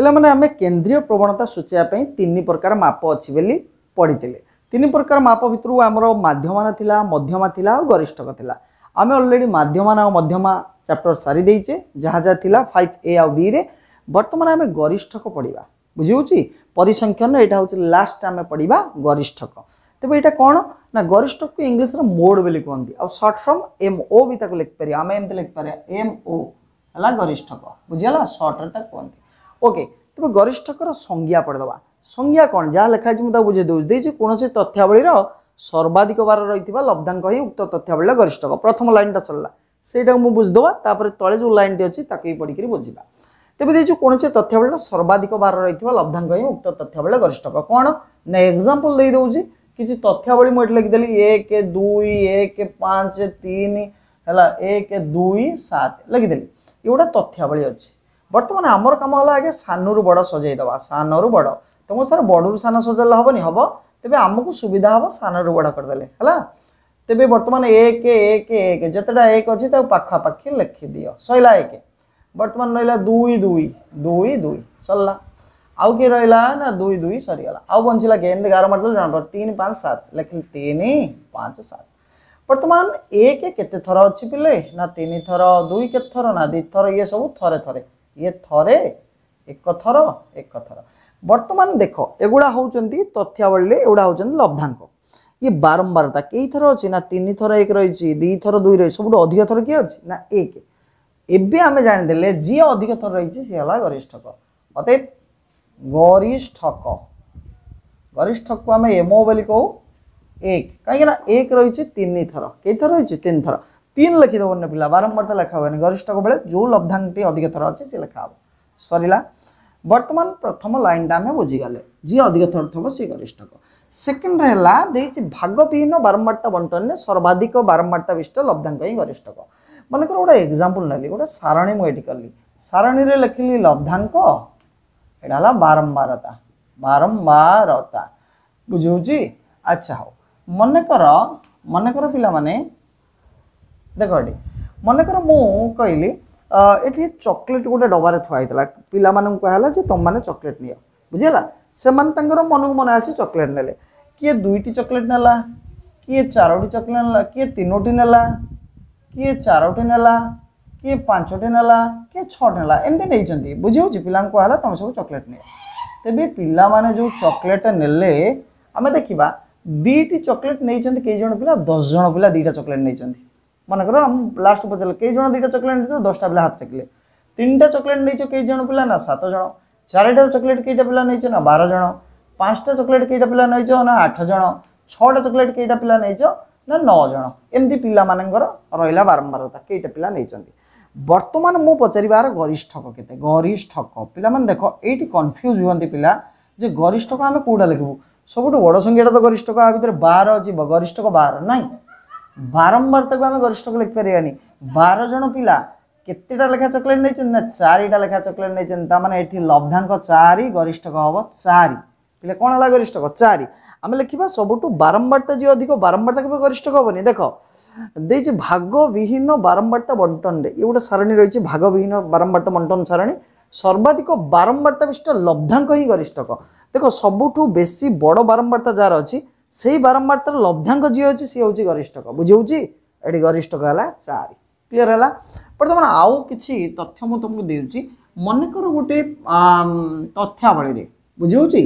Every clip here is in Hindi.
ପିଲାମାନେ ଆମେ କେନ୍ଦ୍ରୀୟ ପ୍ରବଣତା ସୂଚାଇବା ପାଇଁ ତିନି ପ୍ରକାର ମାପ ଅଛି ବୋଲି ପଢ଼ିଥିଲେ ତିନି ପ୍ରକାର ମାପ ଭିତରୁ ଆମର ମାଧ୍ୟମାନ ଥିଲା ମଧ୍ୟମା ଥିଲା ଆଉ ଗରିଷ୍ଠକ ଥିଲା ଆମେ ଅଲରେଡ଼ି ମାଧ୍ୟମାନ ଆଉ ମଧ୍ୟମା ଚାପ୍ଟର ସାରିଦେଇଛେ ଯାହା ଯାହା ଥିଲା ଫାଇଭ୍ ଏ ଆଉ ବିରେ ବର୍ତ୍ତମାନ ଆମେ ଗରିଷ୍ଠକ ପଢ଼ିବା ବୁଝିହେଉଛି ପରିସଂଖ୍ୟାନ ଏଇଟା ହେଉଛି ଲାଷ୍ଟ ଆମେ ପଢ଼ିବା ଗରିଷ୍ଠକ ତେବେ ଏଇଟା କ'ଣ ନା ଗରିଷ୍ଠକୁ ଇଂଲିଶରେ ମୋଡ଼ ବୋଲି କୁହନ୍ତି ଆଉ ସର୍ଟ ଫ୍ରମ୍ ଏମ୍ ଓ ବି ତାକୁ ଲେଖିପାରିବା ଆମେ ଏମିତି ଲେଖିପାରିବା ଏମ୍ ଓ ହେଲା ଗରିଷ୍ଠକ ବୁଝିଗଲା ସର୍ଟରେ ତାକୁ କୁହନ୍ତି ओके ତେବେ ଗରିଷ୍ଠକର ସଂଜ୍ଞା ପଢ଼ିଦେବା ସଂଜ୍ଞା କ'ଣ ଯାହା ଲେଖା ହେଇଛି ମୁଁ ତାକୁ ବୁଝେଇ ଦେଉଛି ଦେଇଛି କୌଣସି ତଥ୍ୟାବଳୀର ସର୍ବାଧିକ ବାର ରହିଥିବା ଲବ୍ଧାଙ୍କ ହିଁ ଉକ୍ତ ତଥ୍ୟାବଳୀର ଗରିଷ୍ଠକ ପ୍ରଥମ ଲାଇନ୍ଟା ସରିଲା ସେଇଟାକୁ ମୁଁ ବୁଝିଦେବା ତାପରେ ତଳେ ଯେଉଁ ଲାଇନ୍ଟି ଅଛି ତାକୁ ହିଁ ପଢ଼ିକରି ବୁଝିବା ତେବେ ଦେଇଛୁ କୌଣସି ତଥ୍ୟାବଳୀର ସର୍ବାଧିକ ବାର ରହିଥିବା ଲବ୍ଧାଙ୍କ ହିଁ ଉକ୍ତ ତଥ୍ୟାବଳୀର ଗରିଷ୍ଠକ କ'ଣ ନା ଏକ୍ଜାମ୍ପଲ୍ ଦେଇଦେଉଛି କିଛି ତଥ୍ୟାବଳୀ ମୁଁ ଏଠି ଲେଖିଦେଲି ଏକ ଦୁଇ ଏକ ପାଞ୍ଚ ତିନି ହେଲା ଏକ ଦୁଇ ସାତ ଲେଖିଦେଲି ଏଗୁଡ଼ା ତଥ୍ୟାବଳୀ ଅଛି বর্তমানে আমার কাম হল আগে সানুর বড় সজাই দেওয়া সানরু বড় তোমার স্যার বড়রু সান সজাইলে হবনি হব তেবে আমি সুবিধা হব সানরু বড় করেদেলে হল তেবে বর্তমানে এক এক এক যেতটা এক অছি তা পাখাপাখি লেখি দিও সইলা এক বর্তমান রহিলা দুই দুই দুই দুই সরলা আউ কি রহিলা না দুই দুই সরিগলা আউ বঞ্চিলা কে এমনি গার মারিদেলে জনকর তিন পাঁচ সাত লেখিলি তিন পাঁচ সাত বর্তমান এক কেতে থর অছি পিলে না তিন থর দুই কেতে থর না দুই থর ইয়ে সব থরে থরে ଇଏ ଥରେ ଏକ ଥର ଏକ ଥର ବର୍ତ୍ତମାନ ଦେଖ ଏଗୁଡ଼ା ହେଉଛନ୍ତି ତଥ୍ୟାବଳୀରେ ଏଗୁଡ଼ା ହେଉଛନ୍ତି ଲଭ୍ୟାଙ୍କ ଇଏ ବାରମ୍ବାରତା କେଇ ଥର ଅଛି ନା ତିନି ଥର ଏକ ରହିଛି ଦୁଇ ଥର ଦୁଇ ରହିଛି ସବୁଠୁ ଅଧିକ ଥର କିଏ ଅଛି ନା ଏକ ଏବେ ଆମେ ଜାଣିଦେଲେ ଯିଏ ଅଧିକ ଥର ରହିଛି ସିଏ ହେଲା ଗରିଷ୍ଠକ ଅତଏବ ଗରିଷ୍ଠକ ଗରିଷ୍ଠକୁ ଆମେ ଏମଓ ବୋଲି କହୁ ଏକ କାହିଁକି ନା ଏକ ରହିଛି ତିନି ଥର କେଇ ଥର ରହିଛି ତିନି ଥର ତିନି ଲେଖିଦେବନି ପିଲା ବାରମ୍ବାର ତ ଲେଖା ହୁଏନି ଗରିଷ୍ଠକ ବେଳେ ଯେଉଁ ଲବ୍ଧାଙ୍ଗଟି ଅଧିକ ଥର ଅଛି ସେ ଲେଖା ହେବ ସରିଲା ବର୍ତ୍ତମାନ ପ୍ରଥମ ଲାଇନ୍ଟା ଆମେ ବୁଝିଗଲେ ଯିଏ ଅଧିକ ଥର ଥବ ସିଏ ଗରିଷ୍ଠକ ସେକେଣ୍ଡ ହେଲା ଦେଇଛି ଭାଗ ବିହୀନ ବାରମ୍ବାର୍ତ୍ତା ବଣ୍ଟନରେ ସର୍ବାଧିକ ବାରମ୍ବାର୍ତ୍ତା ବିଶିଷ୍ଟ ଲବ୍ଧାଙ୍କ ହିଁ ଗରିଷ୍ଠକ ମନେକର ଗୋଟେ ଏକ୍ଜାମ୍ପଲ୍ ନେଲି ଗୋଟେ ସାରଣୀ ମୁଁ ଏଠି କଲି ସାରଣୀରେ ଲେଖିଲି ଲବ୍ଧାଙ୍କ ଏଇଟା ହେଲା ବାରମ୍ବାରତା ବାରମ୍ବାରତା ବୁଝି ହେଉଛି ଆଚ୍ଛା ହଉ ମନେକର ମନେକର ପିଲାମାନେ देख ये मन कर मनकर मुझे चकोलेट गोटे डबार थुआई था पा मान कहला तुम मैंने चकोलेट नि बुझेगा से मन को मन आस चकोलेट ने किए दुईट चकोलेट नाला किए चारोटी चकोलेट ना किए तीनोटी नाला किए चारोटी नाला किए पांचटी नाला किए छाला एमती नहीं बुझे पिला कहला तुम सब चकोलेट नि तेज पिला जो चकलेट ने आम देखा दीटी चकोलेट नहीं कई जन पा दस जन पा दीटा चकोलेट नहीं মনে করো ଲାଷ୍ଟ ପଚାରିଲେ କେଇ ଜଣ ଦୁଇଟା ଚକୋଲେଟ୍ ନେଇଛ ଦଶଟା ପିଲା ହାତ ଟେକିଲେ ତିନିଟା ଚକୋଲେଟ୍ ନେଇଛ କେଇ ଜଣ ପିଲା ନା ସାତ ଜଣ ଚାରିଟା ଚକୋଲେଟ୍ କେଇଟା ପିଲା ନେଇଛ ନା ବାର ଜଣ ପାଞ୍ଚଟା ଚକୋଲେଟ୍ କେଇଟା ପିଲା ନେଇଛ ନା ଆଠ ଜଣ ଛଅଟା ଚକୋଲେଟ୍ କେଇଟା ପିଲା ନେଇଛ ନା ନଅ ଜଣ ଏମିତି ପିଲାମାନଙ୍କର ରହିଲା ବାରମ୍ବାରତା କେଇଟା ପିଲା ନେଇଛନ୍ତି ବର୍ତ୍ତମାନ ମୁଁ ପଚାରିବାର ଗରିଷ୍ଠକ କେତେ ଗରିଷ୍ଠକ ପିଲାମାନେ ଦେଖ ଏଇଠି କନଫ୍ୟୁଜ୍ ହୁଅନ୍ତି ପିଲା ଯେ ଗରିଷ୍ଠକ ଆମେ କେଉଁଟା ଲେଖିବୁ ସବୁଠୁ ବଡ଼ ସଂଖ୍ୟାଟା ତ ଗରିଷ୍ଠକ ଆ ଭିତରେ ବାର ଯିବ ଗରିଷ୍ଠକ ବାର ନାହିଁ बारम्बार तरिष्ठक लेखि पारि बार जो पहिला केत चकलेट चारिखा चकलेट नै तब्धाक चारि गरिष्ठ हे चारि पहिला कहाँ होला गरिष्ठ चारिमे लेखिया सबठ बारंबारता त अधिक बारंबारता के गरिष्ठ बारम्बार गरिष्ठक हिँड्ने देखि विहीन बारंबारता त बन्टन या सारणी रहेछ भागविहीन विहीन बारंबारता बन्टन सारणी सर्वाधिक बारम्बार तिष्ट लब्धाक हिँ गरिष्ठक देख सबुठु बेसी बड बारंबारता त जाँ ସେଇ ବାରମ୍ବାରତାର ଲବ୍ଧାଙ୍କ ଯିଏ ଅଛି ସିଏ ହେଉଛି ଗରିଷ୍ଠକ ବୁଝିହେଉଛି ଏଠି ଗରିଷ୍ଠକ ହେଲା ଚାରି କ୍ଲିଅର ହେଲା ବର୍ତ୍ତମାନ ଆଉ କିଛି ତଥ୍ୟ ମୁଁ ତୁମକୁ ଦେଉଛି ମନେକର ଗୋଟିଏ ତଥ୍ୟାବଳୀରେ ବୁଝିହେଉଛି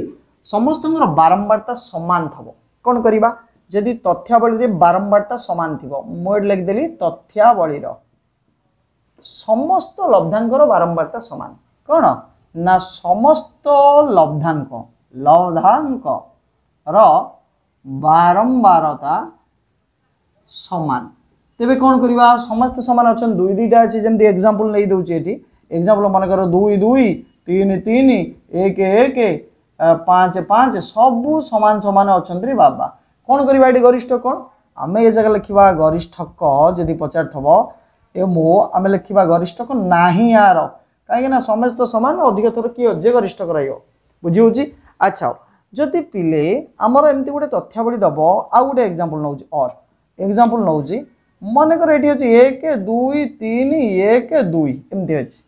ସମସ୍ତଙ୍କର ବାରମ୍ବାରତା ସମାନ ଥିବ କ'ଣ କରିବା ଯଦି ତଥ୍ୟାବଳୀରେ ବାରମ୍ବାରତା ସମାନ ଥିବ ମୁଁ ଏଠି ଲେଖିଦେଲି ତଥ୍ୟାବଳୀର ସମସ୍ତ ଲବ୍ଧାଙ୍କର ବାରମ୍ବାରତା ସମାନ କ'ଣ ନା ସମସ୍ତ ଲବ୍ଧାଙ୍କ ଲବ୍ଧାଙ୍କର बारम्बार त समान ते कर समस्तो दुई दुईटा अनि जम्ति एक्जाम्पल एक्जाम्पल कर दुई दुई तीन तीन एक एक पाँच पाँच सब समान समान अनि बाबा कन गरिष्ठ कन् एक्का लेख्दा गरिष्ठी पचारिथ्यो ए मो आम लेख्दा गरिष्ठ नै यहाँ कहीँक न समस्त समान अधिक थोर कि जे गरिष्ठ र बुझिहोज अच्छा ଯଦି ପିଲେ ଆମର ଏମିତି ଗୋଟେ ତଥ୍ୟାବଳୀ ଦେବ ଆଉ ଗୋଟେ ଏକ୍ଜାମ୍ପଲ୍ ନେଉଛି ଅର୍ ଏକ୍ଜାମ୍ପଲ୍ ନେଉଛି ମନେକର ଏଠି ଅଛି ଏକ ଦୁଇ ତିନି ଏକ ଦୁଇ ଏମିତି ଅଛି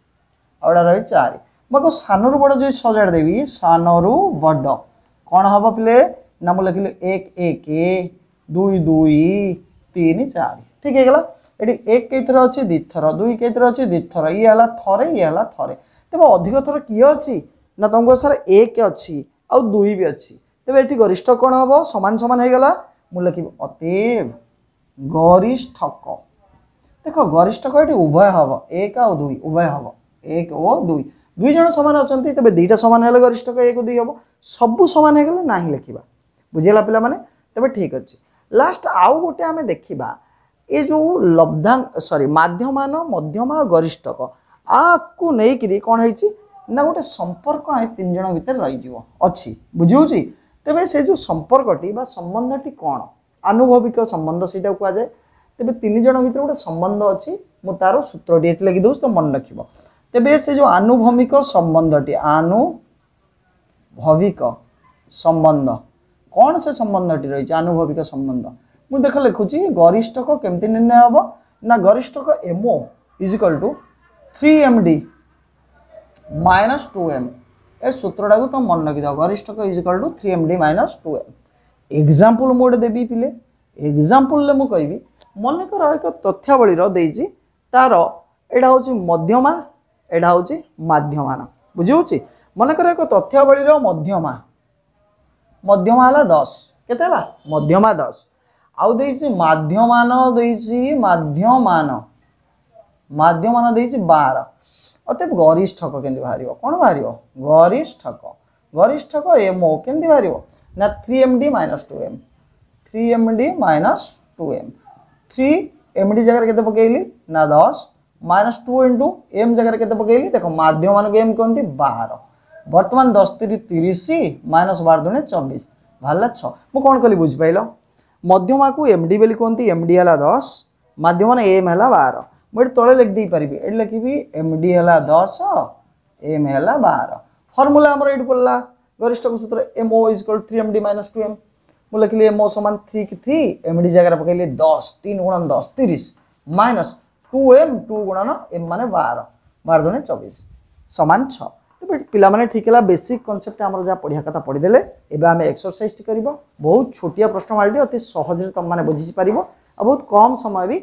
ଆଉ ଏଇଟା ରହିଛି ଚାରି ମୁଁ ସାନରୁ ବଡ଼ ଯଦି ସଜାଡ଼ି ଦେବି ସାନରୁ ବଡ଼ କ'ଣ ହେବ ପିଲେ ନା ମୁଁ ଲେଖିଲି ଏକ ଏକ ଦୁଇ ଦୁଇ ତିନି ଚାରି ଠିକ୍ ହେଇଗଲା ଏଠି ଏକ କେଇଥର ଅଛି ଦୁଇଥର ଦୁଇ କେଇଥର ଅଛି ଦୁଇଥର ଇଏ ହେଲା ଥରେ ଇଏ ହେଲା ଥରେ ତେବେ ଅଧିକ ଥର କିଏ ଅଛି ନା ତୁମକୁ ସାର୍ ଏକ ଅଛି ଆଉ ଦୁଇ ବି ଅଛି ତେବେ ଏଠି ଗରିଷ୍ଠ କ'ଣ ହେବ ସମାନ ସମାନ ହେଇଗଲା ମୁଁ ଲେଖିବି ଅତେବ ଗରିଷ୍ଠକ ଦେଖ ଗରିଷ୍ଠକ ଏଠି ଉଭୟ ହେବ ଏକ ଆଉ ଦୁଇ ଉଭୟ ହେବ ଏକ ଓ ଦୁଇ ଦୁଇ ଜଣ ସମାନ ଅଛନ୍ତି ତେବେ ଦୁଇଟା ସମାନ ହେଲେ ଗରିଷ୍ଠକ ଏକ ଦୁଇ ହେବ ସବୁ ସମାନ ହେଇଗଲେ ନାହିଁ ଲେଖିବା ବୁଝିଗଲା ପିଲାମାନେ ତେବେ ଠିକ୍ ଅଛି ଲାଷ୍ଟ ଆଉ ଗୋଟେ ଆମେ ଦେଖିବା ଏ ଯେଉଁ ଲବ୍ଧା ସରି ମାଧ୍ୟମାନ ମଧ୍ୟମା ଗରିଷ୍ଠକ ଆକୁ ନେଇକିରି କ'ଣ ହେଇଛି ନା ଗୋଟେ ସମ୍ପର୍କ ଏ ତିନି ଜଣ ଭିତରେ ରହିଯିବ ଅଛି ବୁଝିହେଉଛି ତେବେ ସେ ଯେଉଁ ସମ୍ପର୍କଟି ବା ସମ୍ବନ୍ଧଟି କ'ଣ ଆନୁଭବିକ ସମ୍ବନ୍ଧ ସେଇଟାକୁ କୁହାଯାଏ ତେବେ ତିନି ଜଣ ଭିତରେ ଗୋଟେ ସମ୍ବନ୍ଧ ଅଛି ମୁଁ ତାର ସୂତ୍ରଟି ଏଠି ଲେଖି ଦେଉଛି ତ ମନେ ରଖିବ ତେବେ ସେ ଯେଉଁ ଆନୁଭମିକ ସମ୍ବନ୍ଧଟି ଆନୁଭବିକ ସମ୍ବନ୍ଧ କ'ଣ ସେ ସମ୍ବନ୍ଧଟି ରହିଛି ଆନୁଭବିକ ସମ୍ବନ୍ଧ ମୁଁ ଦେଖ ଲେଖୁଛି ଗରିଷ୍ଠକ କେମିତି ନିର୍ଣ୍ଣୟ ହେବ ନା ଗରିଷ୍ଠକ M O is equal to three M D minus two M ए सूत्रटा तुम मन रखी गरिष्ठ is equal to three M D minus two M मुझे देवी पिले पे एक्जाम्पल मि मन एक तथ्यवल तथ्यावली र दाइस तार एडिध्यमा एउटा हौमा बुझिहे मनकर एक तथ्यवल मध्यमा मध्यमा है दस के मध्यमा दस आउँदैछ मध्यमान माध्यमान बार অতএব গরিষ্ঠক কেমতি বাহার কোণ বাহার গরিষ্ঠক গরিষ্ঠক এম ও কেমতি বাহার না three M D minus two M three M D minus two M three M D জায়গায় কেতে পকাইলি না দশ মাইনস টু ইন্টু এম জায়গায় কেতে পকাইলি দেখ মাধ্যম মানুষ এম কহতি বার বর্তমান দশ তিরি তিরিশ মাইনস বার দুণে চব্বিশ বাহারা ছ মু কোণ কলি বুঝিপাইল মধ্যমাকে এম ডি বলে কুহতি এম ডি হল দশ মাধ্যম এম হল বার मुझे तले दे पारि ये लिखी एम डी है दस एम है बार फर्मूला आम ये पड़ा गरिष्ठ सूत्र एम ओ कल three M D minus two M मुझे लिखिली एम ओ सामान थ्री की थ्री एम डी जगह पकड़े दस तीन गुणन दस तीस माइनस टू एम टू गुणन एम मान बार बार दुणे चौबीस सामान छ ପିଲା ठीक है बेसिक ବେସିକ୍ जहाँ पढ़िया कथा ପଢ଼ିବା କଥା ପଢ଼ିଦେଲେ आम एक्सरसाइज कर बहुत छोटिया प्रश्न ପ୍ରଶ୍ନମାଳଟି अति ସହଜରେ तुम मैंने ଆଉ ବହୁତ କମ୍ ସମୟ ବି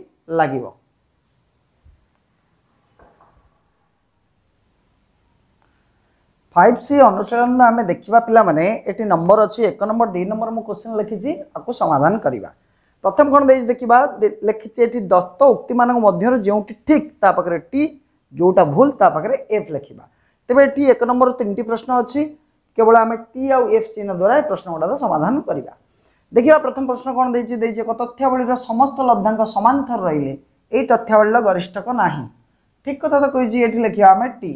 फाइव सी अनुशीलन आम देखा पाने नंबर अच्छी एक नंबर दुई नंबर मुझे क्वेश्चन लिखी आपको समाधान करवा प्रथम कौन दे देखा लिखी ये दत्त उक्ति मान मध्य जो ठीक ताकरे टी जोटा भूल ताकरे एफ लिखा तेरे ये एक नंबर तीन टी प्रश्न अच्छी केवल आम टी आफ चिन्ह द्वारा प्रश्न गुड़ाक समाधान करवा देखा प्रथम प्रश्न कौन दे एक समस्त लब्धा सामान थर रे तथ्यावलीर गरिष्ठक ना ठीक कथा तो कही लिखा आम टी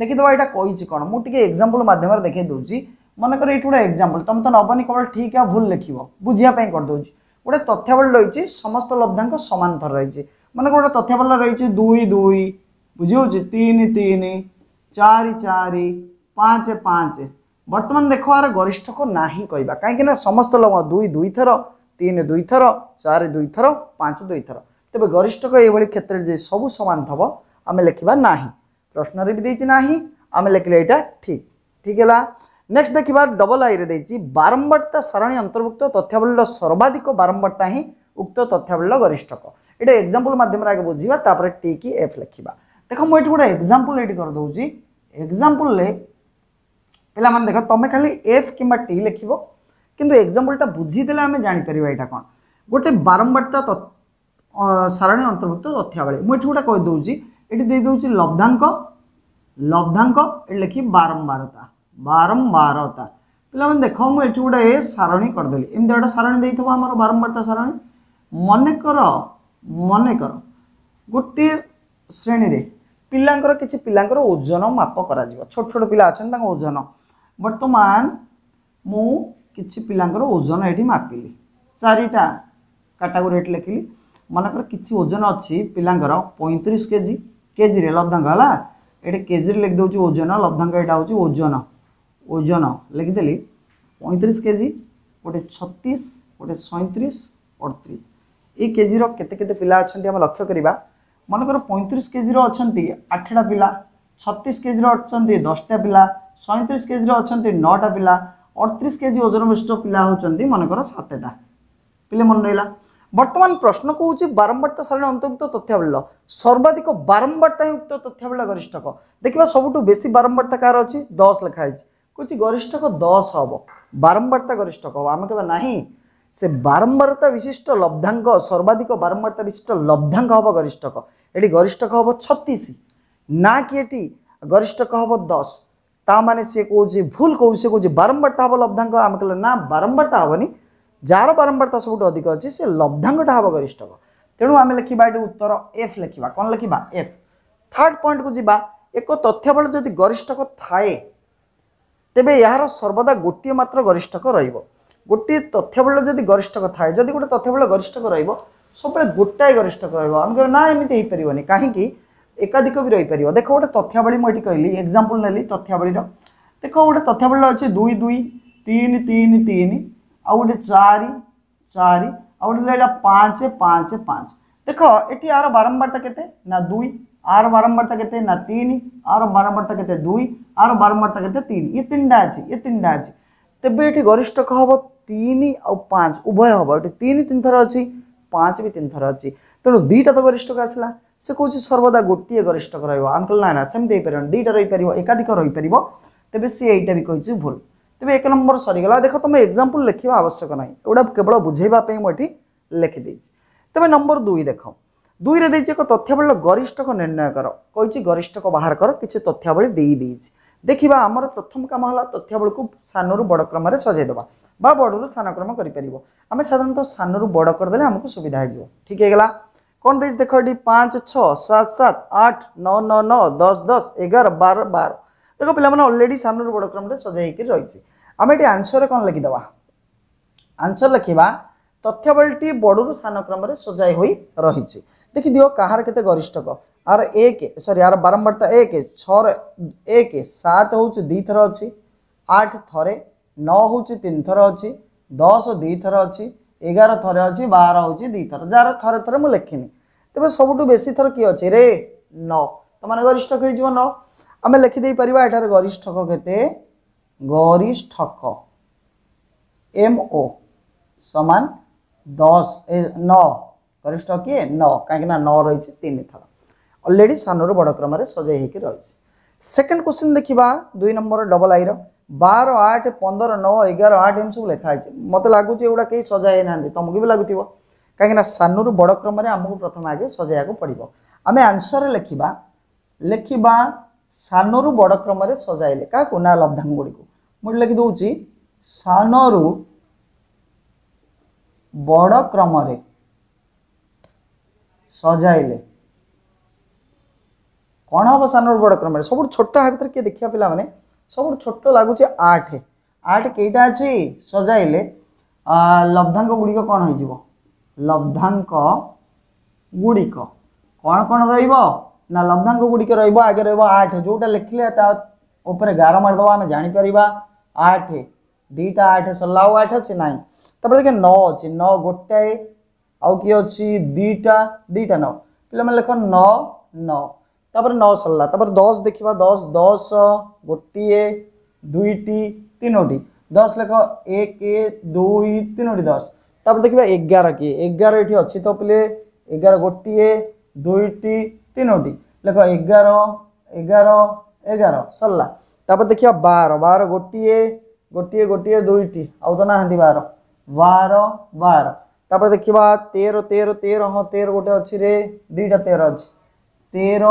ଦେଖିଦେବା ଏଇଟା କହିଛି କ'ଣ ମୁଁ ଟିକେ ଏକ୍ଜାମ୍ପଲ୍ ମାଧ୍ୟମରେ ଦେଖେଇ ଦେଉଛି ମନେକର ଏଇଠି ଗୋଟେ ଏକ୍ଜାମ୍ପଲ୍ ତମେ ତ ନବନି କେବଳ ଠିକ୍ ଆଉ ଭୁଲ ଲେଖିବ ବୁଝିବା ପାଇଁ କରିଦେଉଛି ଗୋଟେ ତଥ୍ୟାବଳୀ ରହିଛି ସମସ୍ତ ଲବ୍ଧାଙ୍କ ସମାନ ଥର ରହିଛି ମନେକର ଗୋଟେ ତଥ୍ୟାବଳୀ ରହିଛି ଦୁଇ ଦୁଇ ବୁଝି ତିନି ତିନି ଚାରି ଚାରି ପାଞ୍ଚ ପାଞ୍ଚ ବର୍ତ୍ତମାନ ଦେଖ ଆର ଗରିଷ୍ଠକୁ ନାହିଁ କହିବା କାହିଁକିନା ସମସ୍ତ ଲବ ଦୁଇ ଦୁଇଥର ତିନି ଦୁଇଥର ଚାରି ଦୁଇଥର ପାଞ୍ଚ ଦୁଇଥର ତେବେ ଗରିଷ୍ଠକ ଏଇଭଳି କ୍ଷେତ୍ରରେ ଯେ ସବୁ ସମାନ ଥବ ଆମେ ଲେଖିବା ନାହିଁ প্রশ্নরে বি দিয়েছি না আমি লেখিলে এটা ঠিক ঠিক হল নেক্সট দেখা ডবল আইরে দিয়েছি বারম্বারতা সারণী অন্তর্ভুক্ত তথ্যাবলীর সর্বাধিক বারম্বারতা হি উক্ত তথ্যাবলীর গরিষ্ঠক এটা এক্সাম্পল মাধ্যমে আগে বুঝবা তাপরে টি কি এফ লেখা দেখ মু এটি গোটে এক্সাম্পল এটি করেদি এক্সাম্পলে ପିଲାମାନେ ଦେଖ ତମେ ଖାଲି ଏଫ୍ କିମ୍ବା ଟି ଲେଖିବ କିନ୍ତୁ ଏକ୍ଜାମ୍ପଲ୍ଟା ବୁଝିଦେଲେ ଆମେ ଜାଣିପାରିବା ଏଇଟା କ'ଣ ଗୋଟେ ବାରମ୍ବାରତା ସାରଣୀ ଅନ୍ତର୍ଭୁକ୍ତ ତଥ୍ୟାବଳୀ ମୁଁ ଏଠି ଗୋଟେ କହିଦେଉଛି ये लब्धांक लब्धांक लिखी बारंबारता बारंबारता पे देख मुझे गोटे सारणी करदेली एम सारणी दे बारंबारता सारणी मन कर मन कर गोटे श्रेणी में पिलांर किसी पिलांर ओजन माप कर छोट छोट पा अच्छा ओजन बर्तमान मु किसी पिलांर ओजन ये मापिली चारिटा काटागोरी लिखिली मनकर किसी ओजन अच्छी पिलांर पैंतीस के जी কেজিরে লব্ধাঙ্ক হল এটি কেজিরে লিখিদেছি ওজন লব্ধাঙ্ক এটা হচ্ছে ওজন ওজন লিখিদেলি পঁয়ত্রিশ কেজি গোটে ছত্রিশ গোটে সৈত্রিশ অড়তিশ এই কেজির কেতে কেতে পিলা অনেক আমি লক্ষ্য করা মনেকর পঁয়ত্রিশ কেজির অনেক আঠটা পিলা ছত্রিশ কেজির অনেক দশটা পিলা সৈত্রিশ কেজির অনেক নটা পিলা অড়তিশ কেজি ওজন বিশিষ্ট পিলা হচ্ছেন মনেকর সাতটা পিলে মনে রহলা বর্তমান প্রশ্ন কুচি বারম্বারতা সারণী অন্তর্ভুক্ত তথ্যাবলীল সর্বাধিক বারম্বারতা যুক্ত তথ্যাবলীল গরিষ্ঠক দেখবা সবুঠু বেশি বারম্বারতা কার অছি দশ লেখা হয়েছে কুচি গরিষ্ঠক দশ হব বারম্বারতা গরিষ্ঠক হব আমি কেবা না সে বারম্বারতা বিশিষ্ট লব্ধাঙ্ক সর্বাধিক বারম্বারতা বিশিষ্ট লব্ধাঙ্ক হব গরিষ্ঠক এটি গরিষ্ঠক হব ছত্রিশ না কি এটি গরিষ্ঠক হব দশ তা মানে সে কৌছে ভুল কৌছে কৌছে বারম্বারতা হব লব্ধাঙ্ক আমি কলে না বারম্বারতা হবনি যার বারম্বারতা সবুঠু অধিক অছি সে লব্ধাঙ্গটা হব গরিষ্ঠক তেণু আমি লেখা এটি উত্তর এফ লেখা কম লেখা এফ থার্ড পয়েন্ট কু যা এক তথ্যবলে যদি গরিষ্ঠক থাকে তেবে এর সর্বদা গোটিয়ে মাত্র গরিষ্ঠক রহব গোটিয়ে তথ্যবলে যদি গরিষ্ঠক থাকে যদি গোটে তথ্যবলে গরিষ্ঠক রহব সবুলে গোটাই গরিষ্ঠক রহব আমি না এমনি হয়েপারনি কী একাধিক বি রইপার দেখ গোটে তথ্যাবলী মু এটি কহিলি এক্সাম্পল নেলি তথ্যাবলীর দেখ গোটে তথ্যাবলী অছে দুই দুই তিন তিন তিন आ आउटे चार चार आउटे रहा पाँच पाँच पाँच देख ये आर बारंबारता के दुई आर बारंबारता के तीन आर बारंबारता के दुई आर बारंबारता के ये तीन टा अच्छे ये तीन टा अच्छी तेज ये गरिष्ठ हम तीन आउ पाँच उभय हम ये तीन तीन थर अच्छी पाँच भी तीन थर अच्छी तेणु दुईटा तो गरिष्ठक आसला से कौन सर्वदा गोटे गरिष्ठक रहा आम कल ना ना सेमती हो पार दुईटा रहीपर एकाधिक रहीपर तेज सी यहीटा भी कही भूल ତେବେ ଏକ ନମ୍ବର ସରିଗଲା ଦେଖ ତୁମେ ଏକ୍ଜାମ୍ପଲ୍ ଲେଖିବା ଆବଶ୍ୟକ ନାହିଁ ଏଗୁଡ଼ା କେବଳ ବୁଝେଇବା ପାଇଁ ମୁଁ ଏଠି ଲେଖିଦେଇଛି ତେବେ ନମ୍ବର ଦୁଇ ଦେଖ ଦୁଇରେ ଦେଇଛି ଏକ ତଥ୍ୟାବଳୀର ଗରିଷ୍ଠକ ନିର୍ଣ୍ଣୟ କର କହିଛି ଗରିଷ୍ଠକ ବାହାର କର କିଛି ତଥ୍ୟାବଳୀ ଦେଇଦେଇଛି ଦେଖିବା ଆମର ପ୍ରଥମ କାମ ହେଲା ତଥ୍ୟାବଳୀକୁ ସାନରୁ ବଡ଼ କ୍ରମରେ ସଜାଇଦେବା বা বড়রু স্থান ক্রম করে পাব আমি সাধারণত স্থানর বড় করেদেলে আমি সুবিধা হয়ে যাব ঠিক হয়ে গলা কোণ দিয়েছি দেখ এটি পাঁচ ছ সাত সাত আট ন ন ন দশ দশ এগার বার বার ଦେଖ ପିଲାମାନେ ଅଲରେଡ଼ି ସାନରୁ ବଡ଼ କ୍ରମରେ ସଜାଇ ହେଇକି ରହିଛି ଆମେ ଏଠି ଆନ୍ସର୍ରେ କ'ଣ ଲେଖିଦେବା ଆନ୍ସର୍ ଲେଖିବା ତଥ୍ୟବଳୀଟି ବଡ଼ରୁ ସାନ କ୍ରମରେ ସଜାଇ ହୋଇ ରହିଛି ଦେଖିଦିଅ କାହାର କେତେ ଗରିଷ୍ଠକ ଆର ଏକ ସରି ଆର ବାରମ୍ବାରତା ଏକ ଛଅର ଏକ ସାତ ହେଉଛି ଦୁଇଥର ଅଛି ଆଠ ଥରେ ନଅ ହେଉଛି ତିନିଥର ଅଛି ଦଶ ଦୁଇଥର ଅଛି ଏଗାର ଥରେ ଅଛି ବାର ହେଉଛି ଦୁଇଥର ଯାହାର ଥରେ ଥରେ ମୁଁ ଲେଖିନି ତେବେ ସବୁଠୁ ବେଶୀ ଥର କିଏ ଅଛି ରେ ନଅ ତମମାନେ ଗରିଷ୍ଠ ହେଇଯିବ ନଅ ଆମେ ଲେଖିଦେଇପାରିବା ଏଠାରେ ଗରିଷ୍ଠକ କେତେ ଗରିଷ୍ଠକ ଏମ୍ ଓ ସମାନ ଦଶ ଏ ନଅ ଗରିଷ୍ଠ କିଏ ନଅ କାହିଁକିନା ନଅ ରହିଛି ତିନିଥର ଅଲରେଡ଼ି ସାନରୁ ବଡ଼ କ୍ରମରେ ସଜେଇ ହେଇକି ରହିଛି ସେକେଣ୍ଡ କ୍ୱେଶ୍ଚିନ୍ ଦେଖିବା ଦୁଇ ନମ୍ବର ଡବଲ୍ ଆଇର ବାର ଆଠ ପନ୍ଦର ନଅ ଏଗାର ଆଠ ଏମିତି ସବୁ ଲେଖା ହେଇଛି ମୋତେ ଲାଗୁଛି ଏଗୁଡ଼ା କେହି ସଜା ହେଇନାହାନ୍ତି ତମକୁ ବି ଲାଗୁଥିବ କାହିଁକିନା ସାନରୁ ବଡ଼ କ୍ରମରେ ଆମକୁ ପ୍ରଥମେ ଆଗେ ସଜାଇବାକୁ ପଡ଼ିବ ଆମେ ଆନ୍ସରରେ ଲେଖିବା ଲେଖିବା ସାନରୁ ବଡ଼ କ୍ରମରେ ସଜାଇଲେ କାହାକୁ ନା ଲବ୍ଧାଙ୍ଗ ଗୁଡ଼ିକୁ ମୁଁ ଲେଖିଦେଉଛି ସାନରୁ ବଡ଼ କ୍ରମରେ ସଜାଇଲେ କ'ଣ ହେବ ସାନରୁ ବଡ଼ କ୍ରମରେ ସବୁଠୁ ଛୋଟ ଏହା ଭିତରେ କିଏ ଦେଖିବା ପିଲାମାନେ ସବୁଠୁ ଛୋଟ ଲାଗୁଛି ଆଠ ଆଠ କେଇଟା ଅଛି ସଜାଇଲେ ଲବ୍ଧାଙ୍କ ଗୁଡ଼ିକ କ'ଣ ହେଇଯିବ ଲବ୍ଧାଙ୍କ ଗୁଡ଼ିକ କ'ଣ କ'ଣ ରହିବ ना लब्धांग गुड़िक रगे रठ जोटा लिखले गार मारद आम जापर आठ दीटा आठ सरला आठ अच्छे ना तो देख नौ अच्छे नौ गोटाए आउ किए अच्छी दीटा दीटा नौ पे लिख नौ नौ तापर नौ सरला तापर दस देखा दस दस गोटे दुईटी तीनोटी दस लिख एक दुई तीनोटी दस तापर देखा एगार किए एगार ये अच्छी तो पे एगार गोटे दुईटी তিনোটি লেখ এগার এগার এগার সরলা তারপর দেখিবা বার বার গোটিয়ে গোটিয়ে গোটিয়ে দুইটি আউ তো না বার বার বার তারপরে দেখিবা তের তের তের হ্যাঁ তের গোটে অছি রে দুইটা তের অছি তের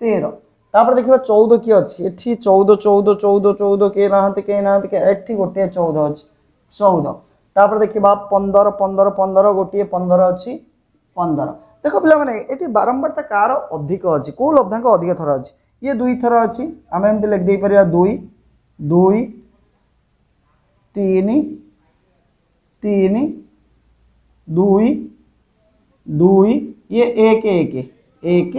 তের তারপরে দেখিবা চৌদ কি অছি এটি চৌদ চৌদ চৌদ চৌদ কে না কে না এটি গোটিয়ে চৌদ অছি চৌদ তারপরে দেখিবা পনেরো পনেরো পনেরো গোটিয়ে পনেরো অছি পনেরো দেখ পিলামানে এটি বারম্বারতা কার অধিক অছি কেউ লব্ধাঙ্ক অধিক থর অছি ইয়ে দুই থর অছি আমি এমনি লেখিদেই পারা দুই দুই তিন তিন দুই দুই ইয়ে এক এক এক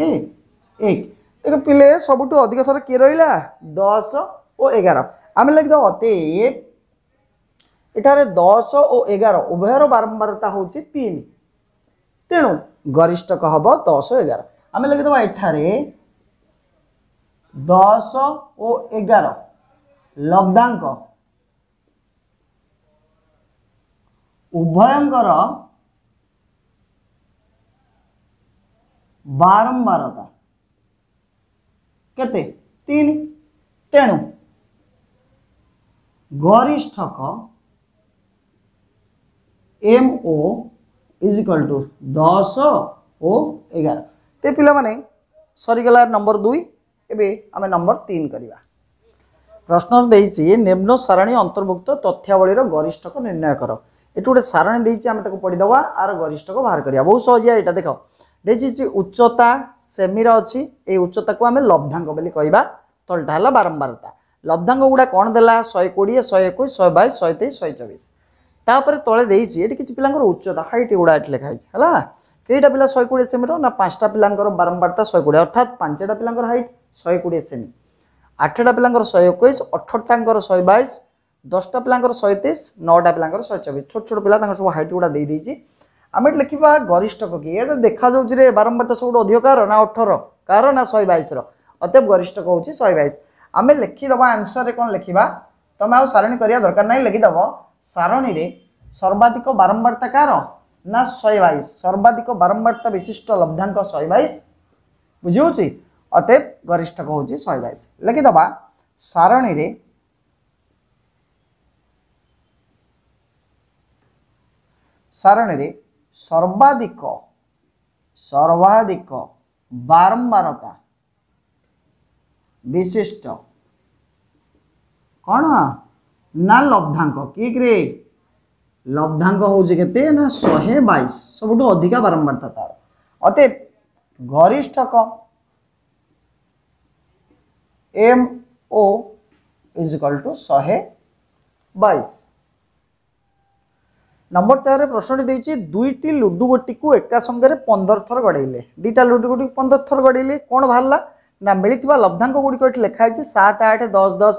এক দেখ পিলে সবুঠু অধিক থর কি রহলা দশ ও এগার আমি লেখিদেব অতএব এখানে দশ ও এগার উভয়ের বারম্বারতা হচ্ছে তিন ତେଣୁ ଗରିଷ୍ଠକ ହେବ ଦଶ ଏଗାର ଆମେ ଲେଖିଦେବା ଏଠାରେ ଦଶ ଓ ଏଗାର ଲବ୍ଧାଙ୍କ ଉଭୟଙ୍କର ବାରମ୍ବାରତା କେତେ ତିନି ତେଣୁ ଗରିଷ୍ଠକ M O is equal to दस और एगार ते पाने सरगला नंबर दुई एवं आम नंबर तीन करवा प्रश्न देम्न सारणी अंतर्भुक्त तथ्यावल गरिष्ठक निर्णय कर ये गोटे सारणी देखिए पढ़ीदे आर गरिष्ठक बाहर करवा बहुत सहजिया यहाँ देख दे उच्चता सेमि अच्छी उच्चता को आम लब्धांग कह तलटा है बारंबारता लब्धांग गुड़ा कौन देला शहे कोड़े शहे एक शहे बैश शहे तेईस शहे चबीश ତାପରେ ତଳେ ଦେଇଛି ଏଠି କିଛି ପିଲାଙ୍କର ଉଚ୍ଚତା ହାଇଟ୍ ଏଗୁଡ଼ା ଏଠି ଲେଖା ହେଇଛି ହେଲା କେଇଟା ପିଲା ଶହେ କୋଡ଼ିଏ ସେମିର ନା ପାଞ୍ଚଟା ପିଲାଙ୍କର ବାରମ୍ବାରଟା ଶହେ କୋଡ଼ିଏ ଅର୍ଥାତ୍ ପାଞ୍ଚଟା ପିଲାଙ୍କର ହାଇଟ୍ ଶହେ କୋଡ଼ିଏ ସେମି ଆଠଟା ପିଲାଙ୍କର ଶହେ ଏକୋଇଶ ଅଠରଟାଙ୍କର ଶହେ ବାଇଶ ଦଶଟା ପିଲାଙ୍କର ଶହେ ତେଇଶ ନଅଟା ପିଲାଙ୍କର ଶହେ ଚବିଶ ଛୋଟ ଛୋଟ ପିଲା ତାଙ୍କର ସବୁ ହାଇଟ୍ ଗୁଡ଼ା ଦେଇଦେଇଛି ଆମେ ଏଠି ଲେଖିବା ଗରିଷ୍ଠ କକି ଏଇଟା ଦେଖାଯାଉଛି ରେ ବାରମ୍ବାରଟା ସବୁଠୁ ଅଧିକ କାହାର ନା ଅଠର କାହାର ନା ଶହେ ବାଇଶର ଅତଏବ ଗରିଷ୍ଠ କହୁଛି ଶହେ ବାଇଶ ଆମେ ଲେଖିଦେବା ଆନ୍ସରରେ କ'ଣ ଲେଖିବା ତୁମେ ଆଉ ସାରଣୀ କରିବା ଦରକାର ନାହିଁ ଲେଖିଦେବ ସାରଣୀରେ ସର୍ବାଧିକ ବାରମ୍ବାରତା କାହାର ନା ଶହେ ବାଇଶ ସର୍ବାଧିକ ବାରମ୍ବାରତା ବିଶିଷ୍ଟ ଲବ୍ଧାଙ୍କ ଶହେ ବାଇଶ ବୁଝିହେଉଛି ଅତଏବ ଗରିଷ୍ଠକ ହେଉଛି ଶହେ ବାଇଶ ଲେଖିଦେବା ସାରଣୀରେ ସାରଣୀରେ ସର୍ବାଧିକ ସର୍ବାଧିକ ବାରମ୍ବାରତା ବିଶିଷ୍ଟ କ'ଣ না লব্ধাঙ্ক কিকরে লব্ধাঙ্ক হচ্ছে কেতে না শহে বাইশ সবুঠু অধিকা বারম্বারতা তার অতএব গরিষ্ঠক M O is equal to শহে বাইশ নম্বর চারে প্রশ্নটি দিয়েছি দুইটি লুডু গোটিকু একা সঙ্গে পনের থর গড়াইলে দুইটা লুডু গোটি পনের থর গড়াইলে কোণ বাহারা না মিলিথিবা লব্ধাঙ্ক গুড়িক এটি লেখা হয়েছে সাত আট দশ দশ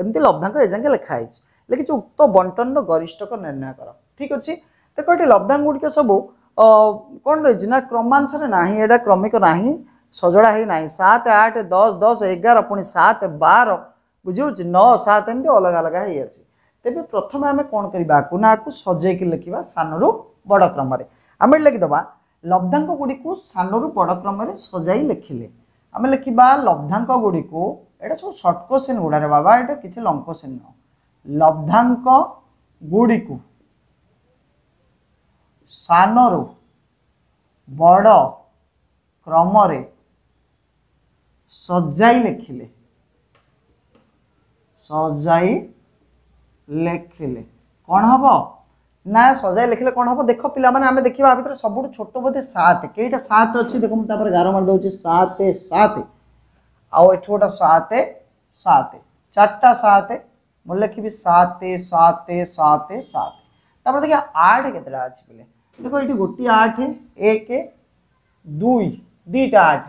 ଏମିତି ଲବ୍ଧାଙ୍କ ଏଯାଙ୍କେ ଲେଖା ହେଇଛି ଲେଖିଛି ଉକ୍ତ ବଣ୍ଟନର ଗରିଷ୍ଠକ ନିର୍ଣ୍ଣୟ କର ଠିକ୍ ଅଛି ଦେଖ ଏଠି ଲବ୍ଧାଙ୍କ ଗୁଡ଼ିକ ସବୁ କ'ଣ ରହିଛି ନା କ୍ରମାଂଶରେ ନାହିଁ ଏଇଟା କ୍ରମିକ ନାହିଁ ସଜଡ଼ା ହେଇନାହିଁ ସାତ ଆଠ ଦଶ ଦଶ ଏଗାର ପୁଣି ସାତ ବାର ବୁଝିହେଉଛି ନଅ ସାତ ଏମିତି ଅଲଗା ଅଲଗା ହେଇଅଛି ତେବେ ପ୍ରଥମେ ଆମେ କ'ଣ କରିବା ଆକୁ ନା ଆକୁ ସଜେଇକି ଲେଖିବା ସାନରୁ ବଡ଼ କ୍ରମରେ ଆମେ ଲେଖିଦେବା ଲବ୍ଧାଙ୍କ ଗୁଡ଼ିକୁ ସାନରୁ ବଡ଼ କ୍ରମରେ ସଜାଇ ଲେଖିଲେ ଆମେ ଲେଖିବା ଲବ୍ଧାଙ୍କ ଗୁଡ଼ିକୁ এটা সব সর্ট কোশ্চেন গুড়ারে বাবা এটা কিছু লং কোশ্চেন নু লব্ধাঙ্ক গুড়িকু সানরু বড় ক্রমরে সজ্জাই লেখিলে সজাই ଲେଖିଲେ କ'ଣ ହେବ ନା ସଜାଇ ଲେଖିଲେ କ'ଣ ହେବ ଦେଖ ପିଲାମାନେ ଆମେ ଦେଖିବା ଭିତରେ ସବୁଠୁ ଛୋଟ ବୋଧେ ସାତ କେଇଟା ସାତ ଅଛି ଦେଖ ମୁଁ ତାପରେ ଗାର ମାରିଦେଉଛି ସାତ ସାତ आठ सात सात चार्टा सात मूल्य की भी सात सात सात सात तप देखिए आठ के अच्छे बोले देखो ये गोटे आठ एक दुई दीटा आठ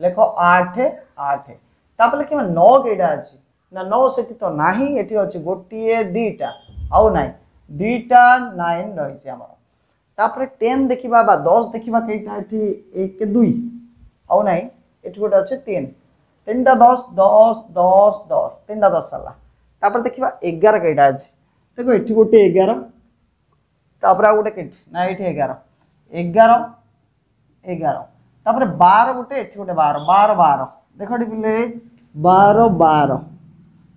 लेख आठ आठ ताप लिखे नौ कईटा अच्छे ना नौ से तो ना ये अच्छे गोटे दीटा आउ ना दीटा नाइन रही टेन देखा दस देखा कई एक दुई आउ ना ये गोटे अच्छे तीन তিনটা দশ দশ দশ দশ তিনটা দশ ହେଲା ତାପରେ ଦେଖିବା ଏଗାର କେଇଟା ଅଛି ଦେଖ ଏଠି ଗୋଟେ ଏଗାର ତାପରେ ଆଉ ଗୋଟେ କେଠି ନା ଏଠି ଏଗାର ଏଗାର ଏଗାର ତାପରେ ବାର ଗୋଟେ ଏଠି ଗୋଟେ ବାର ବାର ବାର ଦେଖ ଏଠି ପିଲେ ବାର ବାର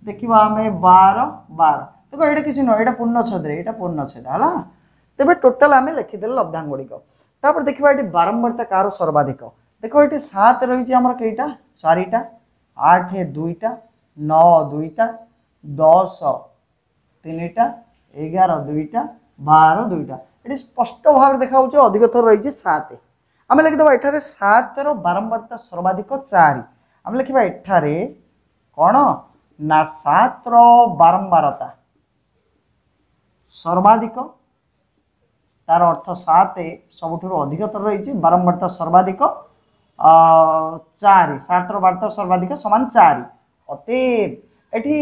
ଦେଖିବା ଆମେ ବାର ବାର ଦେଖ ଏଇଟା କିଛି ନୁହଁ ଏଇଟା ପୂର୍ଣ୍ଣଛେଦରେ ଏଇଟା ପୂର୍ଣ୍ଣଛେଦ ହେଲା ତେବେ ଟୋଟାଲ ଆମେ ଲେଖିଦେଲେ ଲବ୍ଧାଙ୍ଗ ଗୁଡ଼ିକ ତାପରେ ଦେଖିବା ଏଠି ବାରମ୍ବାରଟା କାହାର ସର୍ବାଧିକ ଦେଖ ଏଠି ସାତ ରହିଛି ଆମର କେଇଟା ଚାରିଟା আঠ দুইটা নଅ দুইটা দশ তিনটা এগার দুইটা বার দুইটা এটি স্পষ্ট ভাবে দেখা হচ্ছে অধিক থর রয়েছে সাত আমি লিখিদেব এখানে সাতর বারম্বারতা সর্বাধিক চারি আমি লিখবা এখানে কোণ না সাতর বারম্বারতা সর্বাধিক তার অর্থ সাত সবুঠ অধিকতর রয়েছে বারম্বারতা সর্বাধিক ଚାରି ସାତର ବାର୍ତ୍ତ ସର୍ବାଧିକ ସମାନ ଚାରି ଅତେବ ଏଠି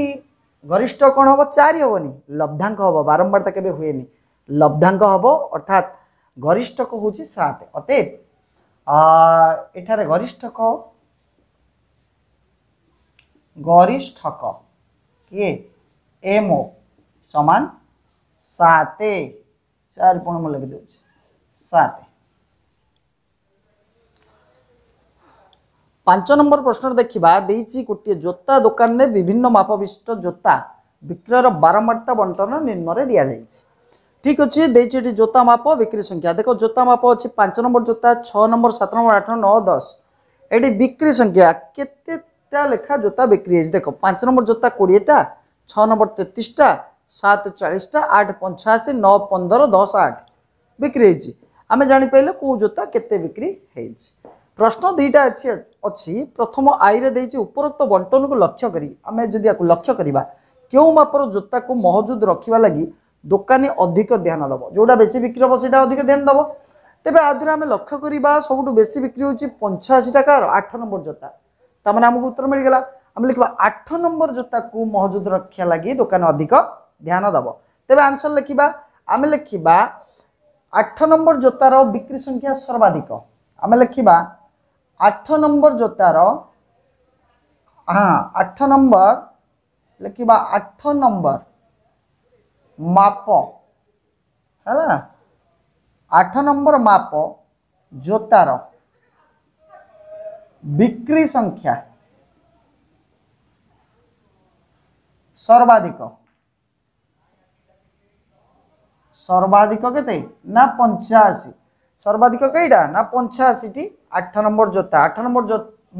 ଗରିଷ୍ଠ କ'ଣ ହେବ ଚାରି ହେବନି ଲବ୍ଧାଙ୍କ ହେବ ବାରମ୍ବାରତା କେବେ ହୁଏନି ଲବ୍ଧାଙ୍କ ହେବ ଅର୍ଥାତ୍ ଗରିଷ୍ଠକ ହେଉଛି ସାତ ଅତେବ ଏଠାରେ ଗରିଷ୍ଠକ ଗରିଷ୍ଠକ କିଏ এম ও সমান সাতে চার পনেরো লিখে দিচ্ছি সাতে ପାଞ୍ଚ ନମ୍ବର ପ୍ରଶ୍ନରେ ଦେଖିବା ଦେଇଛି ଗୋଟିଏ ଜୋତା ଦୋକାନରେ ବିଭିନ୍ନ ମାପ ବିଶିଷ୍ଟ ଜୋତା ବିକ୍ରୟର ବାରମ୍ବାରତା ବଣ୍ଟନ ନିମ୍ନରେ ଦିଆଯାଇଛି ଠିକ୍ ଅଛି ଦେଇଛି ଏଠି ଜୋତା ମାପ ବିକ୍ରି ସଂଖ୍ୟା ଦେଖ ଜୋତା ମାପ ଅଛି ପାଞ୍ଚ ନମ୍ବର ଜୋତା ଛଅ ନମ୍ବର ସାତ ନମ୍ବର ଆଠ ନମ୍ବର ନଅ ଦଶ ଏଠି ବିକ୍ରି ସଂଖ୍ୟା କେତେଟା ଲେଖା ଜୋତା ବିକ୍ରି ହେଇଛି ଦେଖ ପାଞ୍ଚ ନମ୍ବର ଜୋତା କୋଡ଼ିଏଟା ଛଅ ନମ୍ବର ତେତିଶଟା ସାତ ଚାଳିଶଟା ଆଠ ପଞ୍ଚାଅଶୀ ନଅ ପନ୍ଦର ଦଶ ଆଠ ବିକ୍ରି ହେଇଛି ଆମେ ଜାଣିପାରିଲେ କେଉଁ ଜୋତା କେତେ ବିକ୍ରି ହେଇଛି ପ୍ରଶ୍ନ ଦୁଇଟା ଅଛି ଅଛି ପ୍ରଥମ ଆଇରେ ଦେଇଛି ଉପରୋକ୍ତ ବଣ୍ଟନକୁ ଲକ୍ଷ୍ୟ କରି ଆମେ ଯଦି ୟାକୁ ଲକ୍ଷ୍ୟ କରିବା କେଉଁ ମାପର ଜୋତାକୁ ମହଜୁଦ ରଖିବା ଲାଗି ଦୋକାନୀ ଅଧିକ ଧ୍ୟାନ ଦେବ ଯେଉଁଟା ବେଶୀ ବିକ୍ରି ହେବ ସେଇଟା ଅଧିକ ଧ୍ୟାନ ଦେବ ତେବେ ଆ ଦେହରେ ଆମେ ଲକ୍ଷ୍ୟ କରିବା ସବୁଠୁ ବେଶୀ ବିକ୍ରି ହେଉଛି ପଞ୍ଚାଅଶୀ ଟଙ୍କାର ଆଠ ନମ୍ବର ଜୋତା ତାମାନେ ଆମକୁ ଉତ୍ତର ମିଳିଗଲା ଆମେ ଲେଖିବା ଆଠ ନମ୍ବର ଜୋତାକୁ ମହଜୁଦ ରଖିବା ଲାଗି ଦୋକାନ ଅଧିକ ଧ୍ୟାନ ଦେବ ତେବେ ଆନ୍ସର ଲେଖିବା ଆମେ ଲେଖିବା ଆଠ ନମ୍ବର ଜୋତାର ବିକ୍ରି ସଂଖ୍ୟା ସର୍ବାଧିକ ଆମେ ଲେଖିବା आठ नंबर जोतार हाँ आठ नंबर लिखा आठ नंबर माप है आठ नंबर माप जोतार बिक्री संख्या सर्वाधिक सर्वाधिक के पंचाशी সর্বাধিক কেইটা না পঞ্চাশিটি আঠ নম্বর জোতা আঠ নম্বর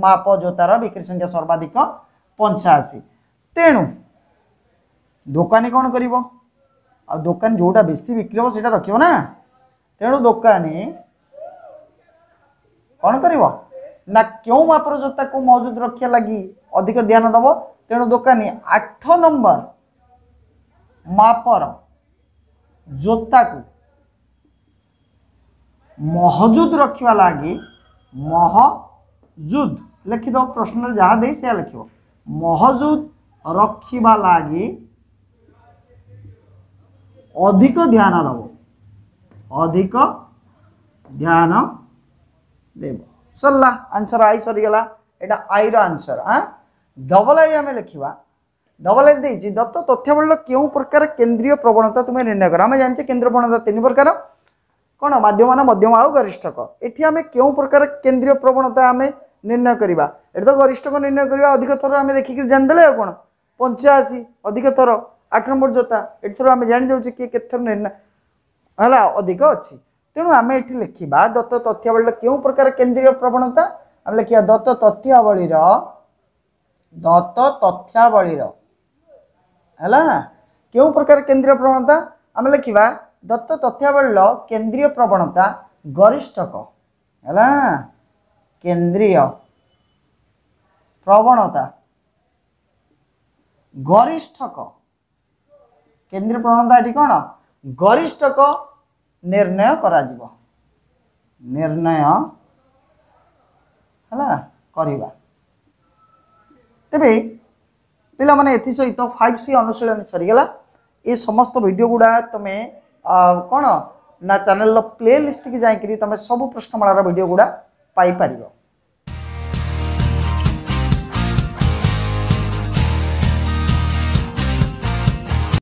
মাপ জোতার বিক্রি সংখ্যা সর্বাধিক পঞ্চাশি তেণু দোকানী କ'ଣ କରିବ ଆଉ ଦୋକାନୀ ଯେଉଁଟା ବେଶୀ ବିକ୍ରି ହେବ ସେଇଟା ରଖିବ ନା ତେଣୁ ଦୋକାନୀ କ'ଣ କରିବ ନା କେଉଁ ମାପର ଜୋତାକୁ ମହଜୁଦ ରଖିବା ଲାଗି ଅଧିକ ଧ୍ୟାନ ଦେବ ତେଣୁ ଦୋକାନୀ ଆଠ ନମ୍ବର ମାପର ଜୋତାକୁ महजूद रखा लगी महजुद लिखिद प्रश्न जहाँ दे लिख महजूद रखा लगे अधिक ध्यान दब अधिक ध्यान देव सरला आंसर आई सरगला यहाँ आई रनसर हाँ डबल आई आम लिखा डबल आई देखिए दत्त तथ्यमूल क्यों प्रकार केन्द्रीय प्रवणता तुम्हें निर्णय कर आम जानते केन्द्र प्रवणता तीन प्रकार କ'ଣ ମାଧ୍ୟମ ନା ମଧ୍ୟମ ଆଉ ଗରିଷ୍ଠକ ଏଠି ଆମେ କେଉଁ ପ୍ରକାର କେନ୍ଦ୍ରୀୟ ପ୍ରବଣତା ଆମେ ନିର୍ଣ୍ଣୟ କରିବା ଏଠି ତ ଗରିଷ୍ଠକ ନିର୍ଣ୍ଣୟ କରିବା ଅଧିକ ଥର ଆମେ ଦେଖିକିରି ଜାଣିଦେଲେ ଆଉ କ'ଣ ପଞ୍ଚାଅଶୀ ଅଧିକ ଥର ଆଠ ନମ୍ବର ଜୋତା ଏଠି ଥର ଆମେ ଜାଣିଯାଉଛେ କିଏ କେତେ ଥର ନିର୍ଣ୍ଣୟ ହେଲା ଅଧିକ ଅଛି ତେଣୁ ଆମେ ଏଠି ଲେଖିବା ଦତ୍ତ ତଥ୍ୟାବଳୀର କେଉଁ ପ୍ରକାର କେନ୍ଦ୍ରୀୟ ପ୍ରବଣତା ଆମେ ଲେଖିବା ଦତ୍ତ ତଥ୍ୟାବଳୀର ଦତ୍ତ ତଥ୍ୟାବଳୀର ହେଲା କେଉଁ ପ୍ରକାର କେନ୍ଦ୍ରୀୟ ପ୍ରବଣତା ଆମେ ଲେଖିବା দত্ত তথ্যাবলীল কেন্দ্রীয় প্রবণতা গরিষ্ঠক হল কেন্দ্রীয় প্রবণতা গরিষ্ঠক কেন্দ্রীয় প্রবণতা এটি কোণ গরিষ্ঠক নির্ণয় করা যাব নির্ণয় ହେଲା କରିବା ତେବେ ପିଲାମାନେ ଏଥିସହିତ ଫାଇଭ୍ ସି ଅନୁଶୀଳନୀ ସରିଗଲା ଏ ସମସ୍ତ ଭିଡ଼ିଓ ଗୁଡ଼ା ତୁମେ କ'ଣ ନା ଚ୍ୟାନେଲର ପ୍ଲେ ଲିଷ୍ଟକି ଯାଇକରି ତୁମେ ସବୁ ପ୍ରଶ୍ନମାଳାର ଭିଡ଼ିଓ ଗୁଡ଼ା ପାଇପାରିବ